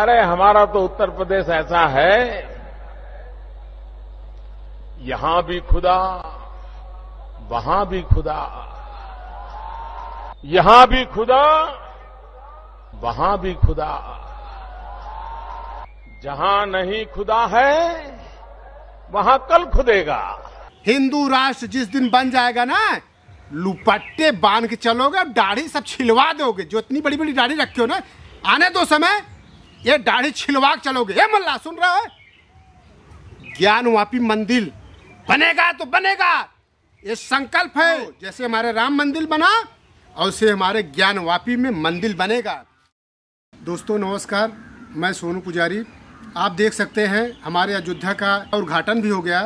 अरे हमारा तो उत्तर प्रदेश ऐसा है यहां भी खुदा वहां भी खुदा यहां भी खुदा वहां भी खुदा जहां नहीं खुदा है वहां कल खुदेगा हिंदू राष्ट्र जिस दिन बन जाएगा ना लुपट्टे बांध के चलोगे और दाढ़ी सब छिलवा दोगे जो इतनी बड़ी बड़ी दाढ़ी रखते हो ना आने दो समय ये दाढ़ी छिलवा चलोगे ये मल्ला सुन रहे ज्ञान ज्ञानवापी मंदिर बनेगा तो बनेगा ये संकल्प है जैसे हमारे राम मंदिर बना और उसे हमारे ज्ञानवापी में मंदिर बनेगा दोस्तों नमस्कार मैं सोनू पुजारी आप देख सकते हैं हमारे अयोध्या का उद्घाटन भी हो गया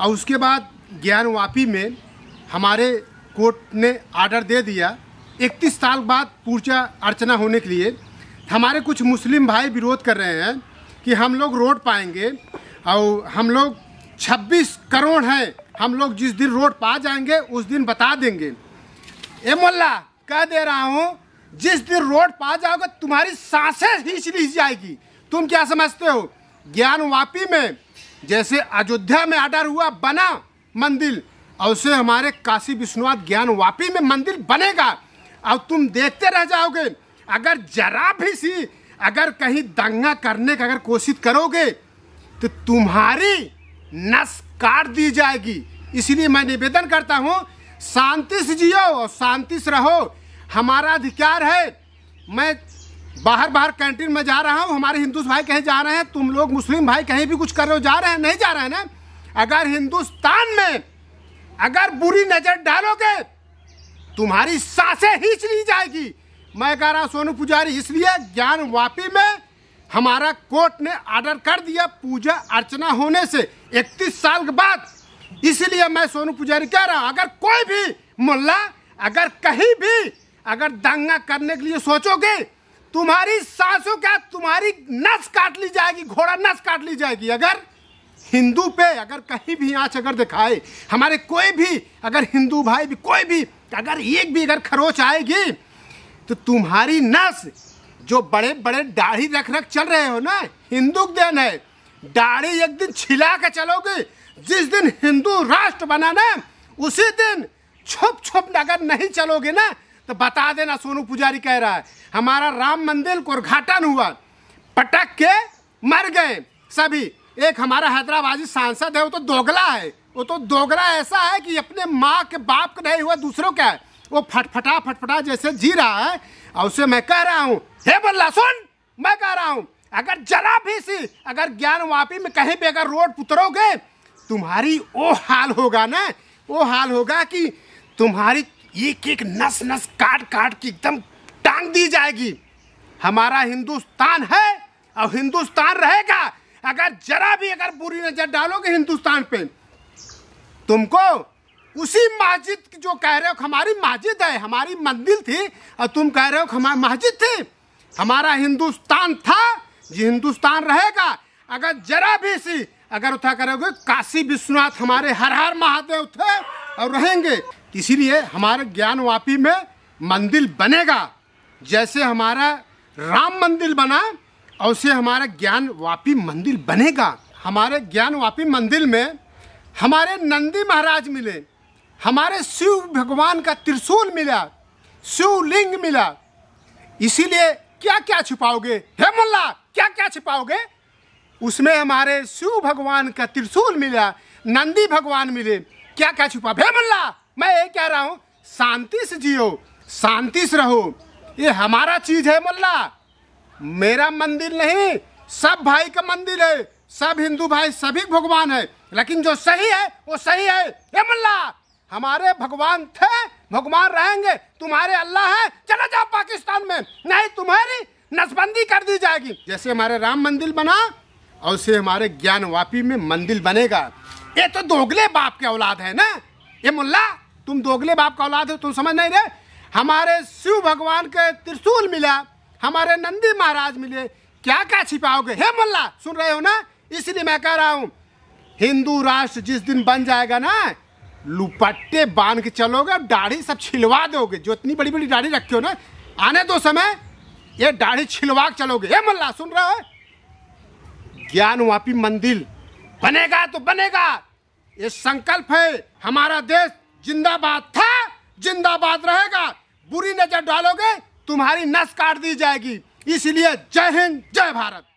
और उसके बाद ज्ञानवापी में हमारे कोर्ट ने आर्डर दे दिया इकतीस साल बाद पूजा अर्चना होने के लिए हमारे कुछ मुस्लिम भाई विरोध कर रहे हैं कि हम लोग रोड पाएंगे और हम लोग 26 करोड़ हैं हम लोग जिस दिन रोड पा जाएंगे उस दिन बता देंगे ए मोल्ला कह दे रहा हूँ जिस दिन रोड पा जाओगे तुम्हारी सांसें ही हिच जाएगी तुम क्या समझते हो ज्ञान वापी में जैसे अयोध्या में आर्डर हुआ बना मंदिर और उसे हमारे काशी विश्वनाथ ज्ञान वापी में मंदिर बनेगा और तुम देखते रह जाओगे अगर जरा भी सी अगर कहीं दंगा करने का अगर कोशिश करोगे तो तुम्हारी नस काट दी जाएगी इसलिए मैं निवेदन करता हूँ शांति से जियो और शांति से रहो हमारा अधिकार है मैं बाहर बाहर कैंटीन में जा रहा हूँ हमारे हिंदू भाई कहीं जा रहे हैं तुम लोग मुस्लिम भाई कहीं भी कुछ कर रहे हो जा रहे हैं नहीं जा रहे हैं ना अगर हिंदुस्तान में अगर बुरी नज़र डालोगे तुम्हारी सांसें हीच ली जाएगी मैं कह रहा सोनू पुजारी इसलिए ज्ञान वापी में हमारा कोर्ट ने आर्डर कर दिया पूजा अर्चना होने से 31 साल के बाद इसलिए मैं सोनू पुजारी कह रहा हूँ अगर कोई भी मुल्ला अगर कहीं भी अगर दंगा करने के लिए सोचोगे तुम्हारी सासों का तुम्हारी नस काट ली जाएगी घोड़ा नस काट ली जाएगी अगर हिंदू पे अगर कहीं भी आँच अगर दिखाए हमारे कोई भी अगर हिंदू भाई भी कोई भी अगर एक भी अगर खरोच आएगी तो तुम्हारी नस जो बड़े बड़े दाढ़ी रख रख चल रहे हो ना हिंदू दिन है दाढ़ी एक दिन छिला के चलोगे जिस दिन हिंदू राष्ट्र बना ना उसी दिन छुप छुप अगर नहीं चलोगे ना तो बता देना सोनू पुजारी कह रहा है हमारा राम मंदिर को उद्घाटन हुआ पटक के मर गए सभी एक हमारा हैदराबादी सांसद है वो तो दोगला है वो तो दोगला ऐसा है कि अपने माँ के बाप का नहीं हुआ दूसरों का है वो फटफटा फटफटा जैसे जी रहा है और उसे मैं कह रहा हूँ हे बल्ला सुन मैं कह रहा हूँ अगर जरा भी सी अगर ज्ञान वापी में कहीं भी अगर रोड उतरोगे तुम्हारी वो हाल होगा ना वो हाल होगा कि तुम्हारी एक एक नस नस काट काट की एकदम टांग दी जाएगी हमारा हिंदुस्तान है और हिंदुस्तान रहेगा अगर जरा भी अगर बुरी नज़र डालोगे हिंदुस्तान पे तुमको उसी मस्जिद जो कह रहे हो हमारी मस्जिद है हमारी मंदिर थी और तुम कह रहे हो हमारी मस्जिद थी हमारा हिंदुस्तान था जी हिंदुस्तान रहेगा अगर जरा भी सी अगर उठा करोगे काशी विश्वनाथ हमारे हर हर महादेव थे और रहेंगे इसीलिए हमारे ज्ञानवापी में मंदिर बनेगा जैसे हमारा राम मंदिर बना और उसे हमारा ज्ञानवापी मंदिर बनेगा हमारे ज्ञानवापी मंदिर में हमारे नंदी महाराज मिले हमारे शिव भगवान का त्रिशूल मिला शिवलिंग मिला इसीलिए क्या क्या छुपाओगे हे मुल्ला क्या क्या छुपाओगे उसमें हमारे शिव भगवान का त्रिशूल मिला नंदी भगवान मिले क्या क्या छुपा हे मुल्ला मैं ये कह रहा हूँ शांति से जियो शांति से रहो ये हमारा चीज है मुल्ला मेरा मंदिर नहीं सब भाई का मंदिर है सब हिंदू भाई सभी भगवान है लेकिन जो सही है वो सही है हे मुल्ला हमारे भगवान थे भगवान रहेंगे तुम्हारे अल्लाह है चले जाओ पाकिस्तान में नहीं तुम्हारी नसबंदी कर दी जाएगी जैसे हमारे राम मंदिर बना और उसे हमारे वापी में मंदिर बनेगा ये तो दोगले बाप के औलाद है ना ये मुल्ला तुम दोगले बाप का औलाद हो तुम समझ नहीं रहे हमारे शिव भगवान के त्रिशूल मिला हमारे नंदी महाराज मिले क्या क्या छिपाओगे हे मुल्ला सुन रहे हो ना इसलिए मैं कह रहा हूँ हिंदू राष्ट्र जिस दिन बन जाएगा ना लुपट्टे बांध के चलोगे और दाढ़ी सब छिलवा दोगे जो इतनी बड़ी बड़ी दाढ़ी रखे हो ना आने दो समय ये दाढ़ी छिलवा के चलोगे ये मल्ला सुन रहा है वापी मंदिर बनेगा तो बनेगा ये संकल्प है हमारा देश जिंदाबाद था जिंदाबाद रहेगा बुरी नजर डालोगे तुम्हारी नस काट दी जाएगी इसलिए जय हिंद जय भारत